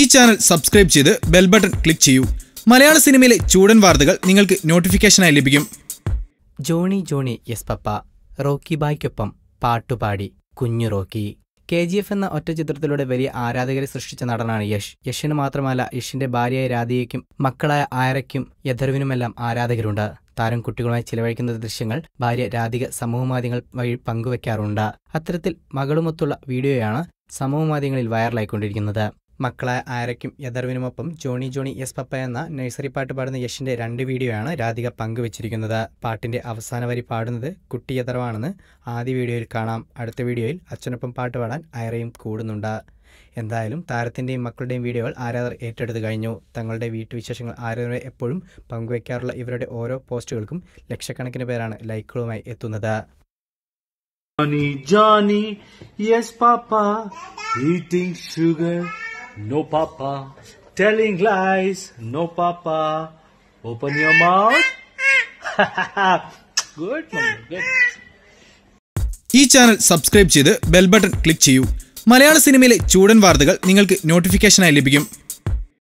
ഈ channel subscribe ചെയ്ത് bell button click ചെയ്യൂ മലയാള സിനിമയിലെ ചൂടൻ വാർത്തകൾ നിങ്ങൾക്ക് നോട്ടിഫിക്കേഷനായി ലഭിക്കും Johnny Johnny yes papa Rocky ബായ്ക്കൊപ്പം പാട്ടുപാടി കുഞ്ഞു റോക്കി കെ ജി എഫ് എന്ന ഒറ്റ ചിത്രത്തിലൂടെ വലിയ ആരാധകരെ സൃഷ്ടിച്ച നടനാണ് യഷ് യഷിന് മാത്രമല്ല യഷിന്റെ ഭാര്യയായ രാധികയ്ക്കും മക്കളായ ആരയ്ക്കും യഥർവിനുമെല്ലാം ആരാധകരുണ്ട് താരം കുട്ടികളുമായി ചിലവഴിക്കുന്ന ദൃശ്യങ്ങൾ ഭാര്യ രാധിക സമൂഹമാധ്യമങ്ങൾ വഴി പങ്കുവെക്കാറുണ്ട് അത്തരത്തിൽ മകളുമൊത്തുള്ള വീഡിയോയാണ് സമൂഹമാധ്യമങ്ങളിൽ വൈറലായിക്കൊണ്ടിരിക്കുന്നത് മക്കളായ ആരയ്ക്കും യദർവിനുമൊപ്പം ജോണി ജോണി എസ് പപ്പ എന്ന നഴ്സറി പാട്ട് പാടുന്ന യഷിൻ്റെ രണ്ട് വീഡിയോയാണ് രാധിക പങ്കുവച്ചിരിക്കുന്നത് പാട്ടിൻ്റെ അവസാന വരി പാടുന്നത് കുട്ടി യദർവാണെന്ന് ആദ്യ വീഡിയോയിൽ കാണാം അടുത്ത വീഡിയോയിൽ അച്ഛനൊപ്പം പാട്ട് പാടാൻ ഐറയും കൂടുന്നുണ്ട് എന്തായാലും താരത്തിൻ്റെയും മക്കളുടെയും വീഡിയോകൾ ആരാധർ ഏറ്റെടുത്ത് കഴിഞ്ഞു തങ്ങളുടെ വീട്ടുവിശേഷങ്ങൾ ആരാധന എപ്പോഴും പങ്കുവയ്ക്കാറുള്ള ഇവരുടെ ഓരോ പോസ്റ്റുകൾക്കും ലക്ഷക്കണക്കിന് പേരാണ് ലൈക്കുകളുമായി എത്തുന്നത് Johnny, Johnny, yes, Papa, eating sugar. No, Papa. Telling lies. No, Papa. Open your mouth. Good, Mom. Good. ഈ ചാനൽ സബ്സ്ക്രൈബ് ചെയ്ത് ബെൽ ബട്ടൺ ക്ലിക്ക് ചെയ്യൂ മലയാള സിനിമയിലെ ചൂടൻ വാർത്തകൾ നിങ്ങൾക്ക് നോട്ടിഫിക്കേഷനായി ലഭിക്കും